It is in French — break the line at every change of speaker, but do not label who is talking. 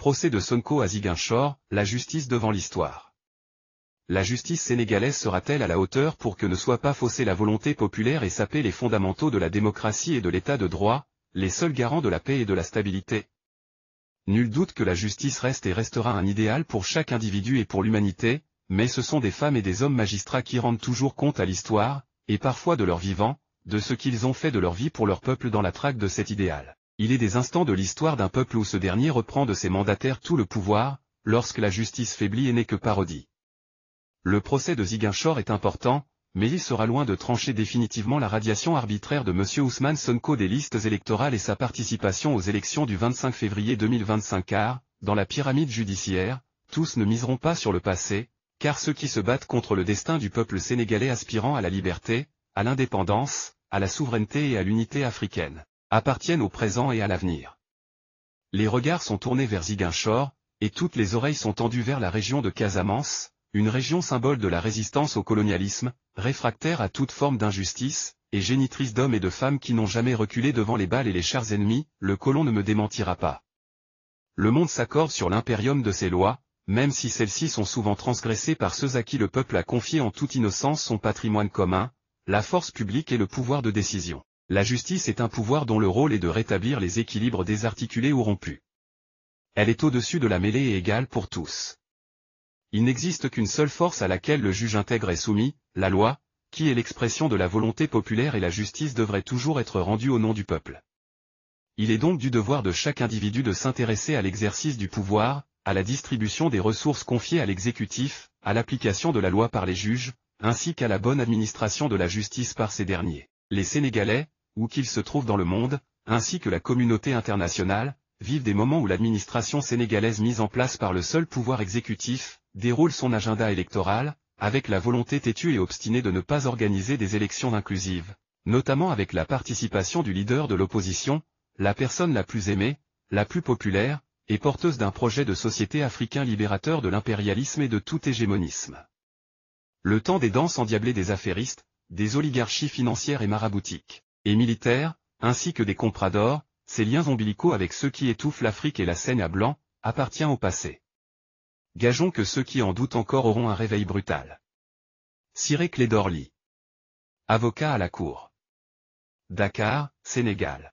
Procès de Sonko à Ziguinchor, la justice devant l'histoire. La justice sénégalaise sera-t-elle à la hauteur pour que ne soit pas faussée la volonté populaire et saper les fondamentaux de la démocratie et de l'état de droit, les seuls garants de la paix et de la stabilité Nul doute que la justice reste et restera un idéal pour chaque individu et pour l'humanité, mais ce sont des femmes et des hommes magistrats qui rendent toujours compte à l'histoire, et parfois de leur vivant, de ce qu'ils ont fait de leur vie pour leur peuple dans la traque de cet idéal il est des instants de l'histoire d'un peuple où ce dernier reprend de ses mandataires tout le pouvoir, lorsque la justice faiblit et n'est que parodie. Le procès de Ziguinchor est important, mais il sera loin de trancher définitivement la radiation arbitraire de M. Ousmane Sonko des listes électorales et sa participation aux élections du 25 février 2025 car, dans la pyramide judiciaire, tous ne miseront pas sur le passé, car ceux qui se battent contre le destin du peuple sénégalais aspirant à la liberté, à l'indépendance, à la souveraineté et à l'unité africaine appartiennent au présent et à l'avenir. Les regards sont tournés vers Ziguinchor, et toutes les oreilles sont tendues vers la région de Casamance, une région symbole de la résistance au colonialisme, réfractaire à toute forme d'injustice, et génitrice d'hommes et de femmes qui n'ont jamais reculé devant les balles et les chars ennemis, le colon ne me démentira pas. Le monde s'accorde sur l'impérium de ses lois, même si celles-ci sont souvent transgressées par ceux à qui le peuple a confié en toute innocence son patrimoine commun, la force publique et le pouvoir de décision. La justice est un pouvoir dont le rôle est de rétablir les équilibres désarticulés ou rompus. Elle est au-dessus de la mêlée et égale pour tous. Il n'existe qu'une seule force à laquelle le juge intègre est soumis, la loi, qui est l'expression de la volonté populaire et la justice devrait toujours être rendue au nom du peuple. Il est donc du devoir de chaque individu de s'intéresser à l'exercice du pouvoir, à la distribution des ressources confiées à l'exécutif, à l'application de la loi par les juges, ainsi qu'à la bonne administration de la justice par ces derniers. Les Sénégalais, où qu'ils se trouvent dans le monde, ainsi que la communauté internationale, vivent des moments où l'administration sénégalaise mise en place par le seul pouvoir exécutif, déroule son agenda électoral, avec la volonté têtue et obstinée de ne pas organiser des élections inclusives, notamment avec la participation du leader de l'opposition, la personne la plus aimée, la plus populaire, et porteuse d'un projet de société africain libérateur de l'impérialisme et de tout hégémonisme. Le temps des danses endiablées des affairistes, des oligarchies financières et maraboutiques. Les militaires, ainsi que des compradors, ces liens ombilicaux avec ceux qui étouffent l'Afrique et la Seine à blanc, appartient au passé. Gageons que ceux qui en doutent encore auront un réveil brutal. Ciré Clédorly Avocat à la Cour. Dakar, Sénégal.